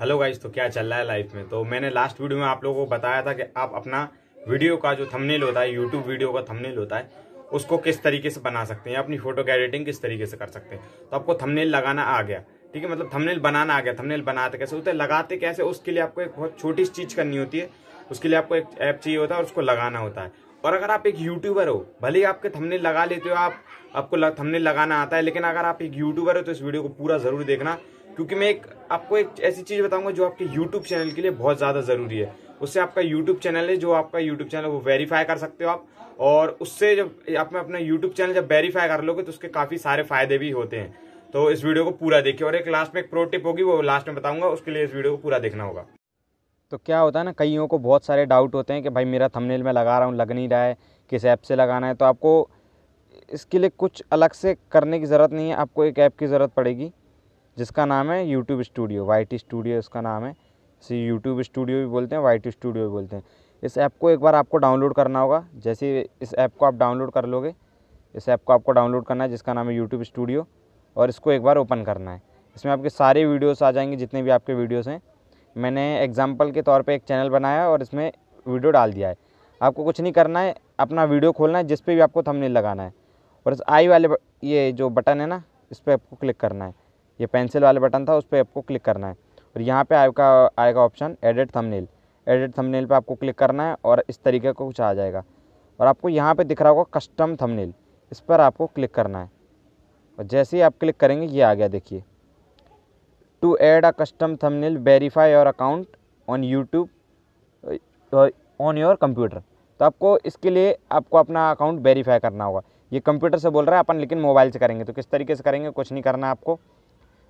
hello guys तो क्या चल रहा है लाइफ में तो मैंने लास्ट वीडियो में आप लोगों को बताया था कि आप अपना वीडियो का जो थंबनेल होता है यूट्यूब वीडियो का थंबनेल होता है उसको किस तरीके से बना सकते हैं अपनी फोटो की एडिटिंग किस तरीके से कर सकते हैं तो आपको थंबनेल लगाना आ गया ठीक है मतलब थंबनेल बनाना आ गया थंबनेल बनाते कैसे होते लगाते कैसे उसके लिए आपको एक बहुत छोटी सी चीज़ करनी होती है उसके लिए आपको एक ऐप चाहिए होता है और उसको लगाना होता है और अगर आप एक यूट्यूबर हो भले ही आपके थंबनेल लगा लेते हो आप आपको थंबनेल लगाना आता है लेकिन अगर आप एक यूट्यूबर हो तो इस वीडियो को पूरा ज़रूर देखना क्योंकि मैं एक आपको एक ऐसी चीज़ बताऊंगा जो आपके यूट्यूब चैनल के लिए बहुत ज़्यादा ज़रूरी है उससे आपका यूट्यूब चैनल है जो आपका यूट्यूब चैनल वो वेरीफाई कर सकते हो आप और उससे जब आप में अपना यूट्यूब चैनल जब वेरीफाई कर लोगे तो उसके काफ़ी सारे फायदे भी होते हैं तो इस वीडियो को पूरा देखिए और एक लास्ट में एक प्रो टिप होगी वो लास्ट में बताऊंगा उसके लिए इस वीडियो को पूरा देखना होगा तो क्या होता है ना कईयों को बहुत सारे डाउट होते हैं कि भाई मेरा थंबनेल मैं लगा रहा हूँ लग नहीं रहा है किस ऐप से लगाना है तो आपको इसके लिए कुछ अलग से करने की ज़रूरत नहीं है आपको एक ऐप की ज़रूरत पड़ेगी जिसका नाम है YouTube studio Y T studio इसका नाम है इसे यूट्यूब स्टूडियो भी बोलते हैं वाई टी स्टूडियो भी बोलते हैं इस ऐप को एक बार आपको डाउनलोड करना होगा जैसे इस ऐप को आप डाउनलोड कर लोगे इस ऐप को आपको डाउनलोड करना है जिसका नाम है यूट्यूब स्टूडियो और इसको एक बार ओपन करना है इसमें आपके सारे वीडियोस आ जाएंगे जितने भी आपके वीडियोस हैं मैंने एग्जाम्पल के तौर पे एक चैनल बनाया और इसमें वीडियो डाल दिया है आपको कुछ नहीं करना है अपना वीडियो खोलना है जिस पर भी आपको थंबनेल लगाना है और इस आई वाले ये जो बटन है ना इस पर आपको क्लिक करना है ये पेंसिल वाले बटन था उस पर आपको क्लिक करना है और यहाँ पे आपका आएगा option edit thumbnail edit thumbnail पे आपको क्लिक करना है और इस तरीके का कुछ आ जाएगा और आपको यहाँ पे दिख रहा होगा कस्टम थंबनेल इस पर आपको क्लिक करना है और जैसे ही आप क्लिक करेंगे ये आ गया देखिए to add a custom thumbnail verify your account on YouTube on your computer तो आपको इसके लिए आपको अपना अकाउंट वेरीफाई करना होगा ये कंप्यूटर से बोल रहा है अपन लेकिन मोबाइल से करेंगे तो किस तरीके से करेंगे कुछ नहीं करना आपको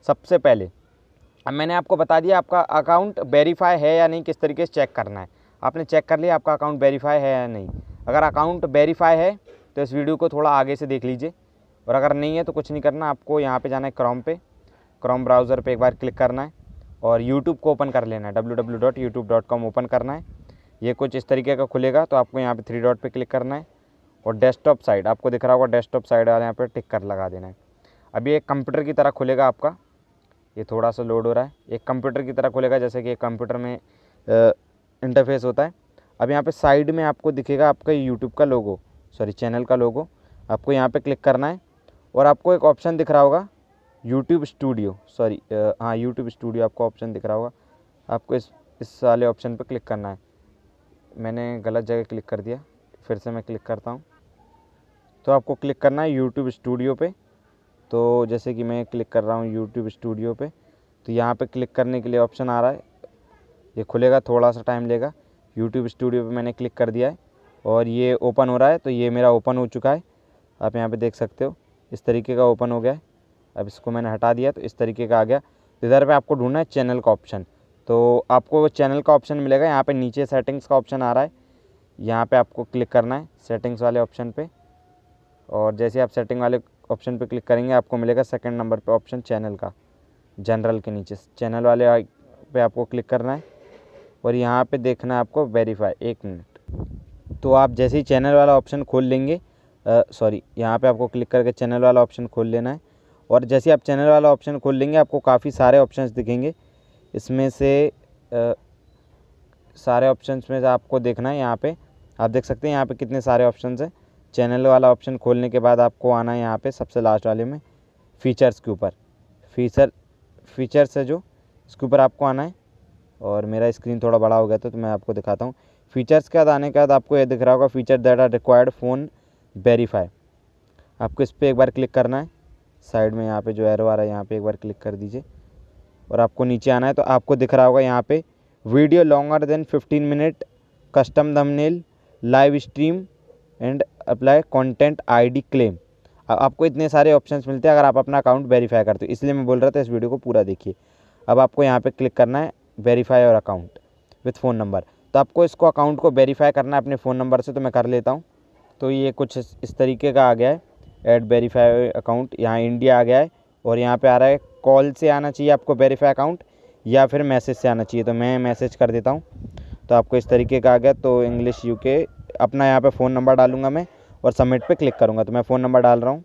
सबसे पहले अब मैंने आपको बता दिया आपका अकाउंट वेरीफाई है या नहीं किस तरीके से चेक करना है आपने चेक कर लिया आपका अकाउंट वेरीफाई है या नहीं अगर अकाउंट वेरीफाई है तो इस वीडियो को थोड़ा आगे से देख लीजिए और अगर नहीं है तो कुछ नहीं करना आपको यहाँ पे जाना है क्रोम पे क्रोम ब्राउज़र पे एक बार क्लिक करना है और यूट्यूब को ओपन कर लेना है डब्ल्यू ओपन करना है ये कुछ इस तरीके का खुलेगा तो आपको यहाँ पर थ्री डॉट पर क्लिक करना है और डेस्कटॉप साइड आपको दिख रहा होगा डेस्कटॉप साइड वाले यहाँ पर टिक कर लगा देना है अभी एक कंप्यूटर की तरह खुलेगा आपका ये थोड़ा सा लोड हो रहा है एक कंप्यूटर की तरह खुलेगा जैसे कि एक कंप्यूटर में इंटरफेस होता है अब यहाँ पे साइड में आपको दिखेगा आपका यूट्यूब का लोगो सॉरी चैनल का लोगो आपको यहाँ पे क्लिक करना है और आपको एक ऑप्शन दिख रहा होगा यूट्यूब स्टूडियो सॉरी हाँ यूट्यूब स्टूडियो आपको ऑप्शन दिख रहा होगा आपको इस इस वाले ऑप्शन पर क्लिक करना है मैंने गलत जगह क्लिक कर दिया फिर से मैं क्लिक करता हूँ तो आपको क्लिक करना है यूट्यूब स्टूडियो पर तो जैसे कि मैं क्लिक कर रहा हूँ यूट्यूब स्टूडियो पे तो यहाँ पे क्लिक करने के लिए ऑप्शन आ रहा है ये खुलेगा थोड़ा सा टाइम लेगा यूट्यूब स्टूडियो पे मैंने क्लिक कर दिया है और ये ओपन हो रहा है तो ये मेरा ओपन हो चुका है आप यहाँ पर देख सकते हो इस तरीके का ओपन हो गया है अब इसको मैंने हटा दिया तो इस तरीके का आ गया इधर पर आपको ढूंढना है चैनल का ऑप्शन तो आपको चैनल का ऑप्शन मिलेगा यहाँ पर नीचे सेटिंग्स का ऑप्शन आ रहा है यहाँ पे आपको क्लिक करना है सेटिंग्स वाले ऑप्शन पे और जैसे आप सेटिंग वाले ऑप्शन पे क्लिक करेंगे आपको मिलेगा सेकंड नंबर पे ऑप्शन चैनल का जनरल के नीचे चैनल वाले पे आपको क्लिक करना है और यहाँ पे देखना है आपको वेरीफाई एक मिनट तो आप जैसे ही चैनल वाला ऑप्शन खोल लेंगे सॉरी यहाँ पे आपको क्लिक करके चैनल वाला ऑप्शन खोल लेना है और जैसे ही आप चैनल वाला ऑप्शन खोल लेंगे आपको काफ़ी सारे ऑप्शंस दिखेंगे इसमें से आ, सारे ऑप्शंस में से आपको देखना है यहाँ पर आप देख सकते हैं यहाँ पर कितने सारे ऑप्शन हैं चैनल वाला ऑप्शन खोलने के बाद आपको आना है यहाँ पे सबसे लास्ट वाले में फ़ीचर्स के ऊपर फीचर फीचर्स है जो इसके ऊपर आपको आना है और मेरा स्क्रीन थोड़ा बड़ा हो गया था तो मैं आपको दिखाता हूँ फीचर्स के बाद आने के बाद आपको ये दिख रहा होगा feature that are required phone verify आपको इस पर एक बार क्लिक करना है साइड में यहाँ पे जो एरो आ रहा है यहाँ पे एक बार क्लिक कर दीजिए और आपको नीचे आना है तो आपको दिख रहा होगा यहाँ पे video longer than 15 minute custom thumbnail live stream and apply content ID claim आपको इतने सारे ऑप्शंस मिलते हैं अगर आप अपना अकाउंट वेरीफाई करते हो इसलिए मैं बोल रहा था इस वीडियो को पूरा देखिए अब आपको यहाँ पे क्लिक करना है वेरीफाई और अकाउंट विथ फ़ोन नंबर तो आपको इसको अकाउंट को वेरीफाई करना है अपने फ़ोन नंबर से तो मैं कर लेता हूँ तो ये कुछ इस तरीके का आ गया है एड वेरीफाई अकाउंट यहाँ इंडिया आ गया है और यहाँ पे आ रहा है कॉल से आना चाहिए आपको वेरीफाई अकाउंट या फिर मैसेज से आना चाहिए तो मैं मैसेज कर देता हूँ तो आपको इस तरीके का आ गया तो इंग्लिश यूके अपना यहाँ पे फ़ोन नंबर डालूंगा मैं और सबमिट पे क्लिक करूँगा तो मैं फ़ोन नंबर डाल रहा हूँ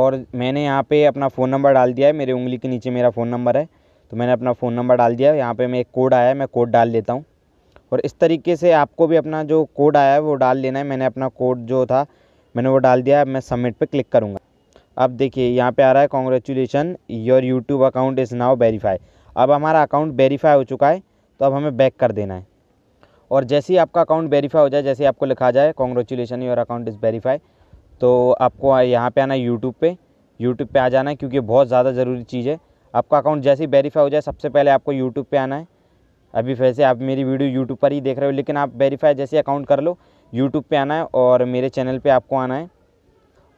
और मैंने यहाँ पे अपना फ़ोन नंबर डाल दिया है मेरी उंगली के नीचे मेरा फ़ोन नंबर है तो मैंने अपना फ़ोन नंबर डाल दिया यहाँ पर मैं एक कोड आया है मैं कोड डाल देता हूँ और इस तरीके से आपको भी अपना जो कोड आया है वो डाल लेना है मैंने अपना कोड जो था मैंने वो डाल दिया है अब मैं सबमिट पर क्लिक करूँगा अब देखिए यहाँ पे आ रहा है congratulation your YouTube account is now verify अब हमारा अकाउंट वेरीफाई हो चुका है तो अब हमें बैक कर देना है और जैसे ही आपका अकाउंट वेरीफाई हो जाए जैसे आपको लिखा जाए congratulation your account is verify तो आपको यहाँ पे आना यूट्यूब पे यूट्यूब पे आ जाना है क्योंकि बहुत ज़्यादा ज़रूरी चीज़ है आपका अकाउंट जैसे ही वेरीफाई हो जाए सबसे पहले आपको यूट्यूब पे आना है अभी वैसे आप मेरी वीडियो यूट्यूब पर ही देख रहे हो लेकिन आप वेरीफाई जैसे अकाउंट कर लो यूट्यूब पर आना है और मेरे चैनल पर आपको आना है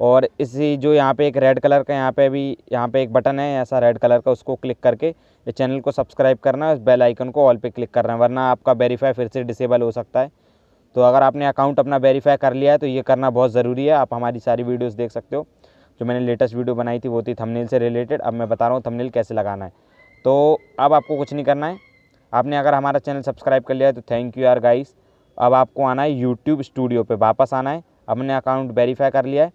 और इसी जो यहाँ पे एक रेड कलर का यहाँ पे भी यहाँ पे एक बटन है ऐसा रेड कलर का उसको क्लिक करके ये चैनल को सब्सक्राइब करना है बेल आइकन को ऑल पे क्लिक करना है वरना आपका वेरीफाई फिर से डिसेबल हो सकता है तो अगर आपने अकाउंट अपना वेरीफाई कर लिया है तो ये करना बहुत ज़रूरी है आप हमारी सारी वीडियोज़ देख सकते हो जो मैंने लेटेस्ट वीडियो बनाई थी वो थी थमनील से रिलेटेड अब मैं बता रहा हूँ थमनील कैसे लगाना है तो अब आपको कुछ नहीं करना है आपने अगर हमारा चैनल सब्सक्राइब कर लिया है तो थैंक यू यार गाइस अब आपको आना है यूट्यूब स्टूडियो पे वापस आना है अपने अकाउंट वेरीफाई कर लिया है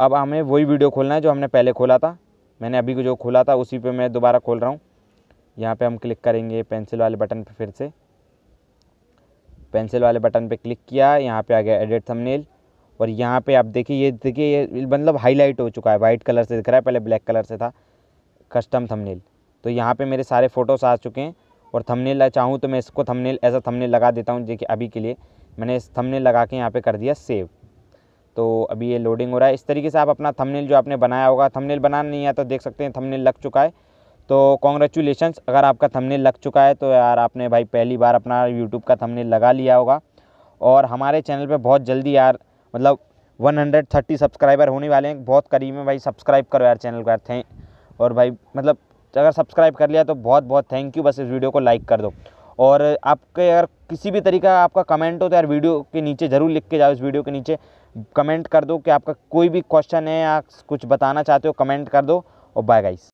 अब हमें वही वीडियो खोलना है जो हमने पहले खोला था मैंने अभी जो खोला था उसी पे मैं दोबारा खोल रहा हूँ यहाँ पे हम क्लिक करेंगे पेंसिल वाले बटन पे फिर से पेंसिल वाले बटन पे क्लिक किया यहाँ पे आ गया एडिट थंबनेल और यहाँ पे आप देखिए ये देखिए ये मतलब हाईलाइट हो चुका है वाइट कलर से दिख रहा है पहले ब्लैक कलर से था कस्टम थंबनेल तो यहाँ पे मेरे सारे फ़ोटोस आ चुके हैं और थंबनेल चाहूँ तो मैं इसको थंबनेल ऐसा थमनेल थंबनेल लगा देता हूँ देखिए अभी के लिए मैंने इस थंबनेल लगा के यहाँ पे कर दिया सेव तो अभी ये लोडिंग हो रहा है इस तरीके से आप अपना थंबनेल जो आपने बनाया होगा थंबनेल बनाना नहीं तो देख सकते हैं थंबनेल लग चुका है तो कॉन्ग्रेचुलेशन अगर आपका थंबनेल लग चुका है तो यार आपने भाई पहली बार अपना यूट्यूब का थंबनेल लगा लिया होगा और हमारे चैनल पर बहुत जल्दी यार मतलब 130 सब्सक्राइबर होने वाले हैं बहुत करीब में भाई सब्सक्राइब करो यार चैनल को यार थे और भाई मतलब अगर सब्सक्राइब कर लिया तो बहुत बहुत थैंक यू बस इस वीडियो को लाइक कर दो और आपके अगर किसी भी तरीका आपका कमेंट हो तो यार वीडियो के नीचे ज़रूर लिख के जाओ इस वीडियो के नीचे कमेंट कर दो कि आपका कोई भी क्वेश्चन है या कुछ बताना चाहते हो कमेंट कर दो और बाय गाइस